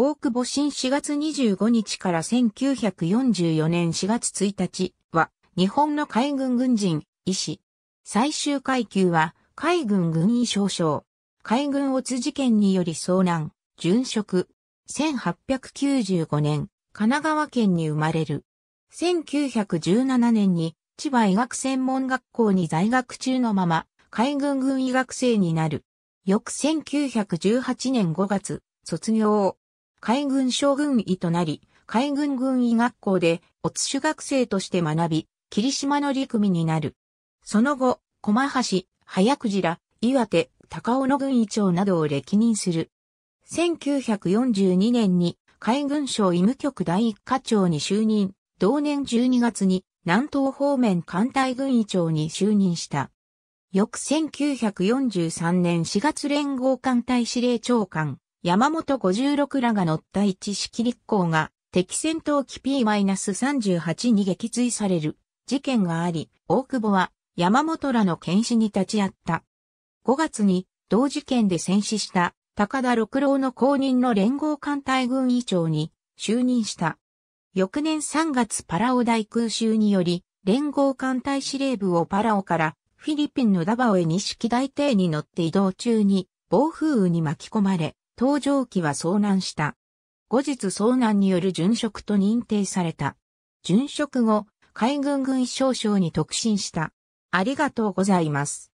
大久保新4月25日から1944年4月1日は、日本の海軍軍人、医師。最終階級は、海軍軍医少将。海軍オツ事件により遭難、殉職。1895年、神奈川県に生まれる。1917年に、千葉医学専門学校に在学中のまま、海軍軍医学生になる。翌1918年5月、卒業。海軍将軍医となり、海軍軍医学校で、おつし学生として学び、霧島の陸組になる。その後、駒橋、早くじら、岩手、高尾の軍医長などを歴任する。1942年に海軍省医務局第一課長に就任、同年12月に南東方面艦隊軍医長に就任した。翌1943年4月連合艦隊司令長官、山本56らが乗った一式立候が敵戦闘機 P-38 に撃墜される事件があり、大久保は山本らの検士に立ち会った。5月に同事件で戦死した高田六郎の公認の連合艦隊軍委長に就任した。翌年3月パラオ大空襲により、連合艦隊司令部をパラオからフィリピンのダバオへ式大艇に乗って移動中に暴風雨に巻き込まれ、搭乗機は遭難した。後日遭難による殉職と認定された。殉職後、海軍軍少将に特進した。ありがとうございます。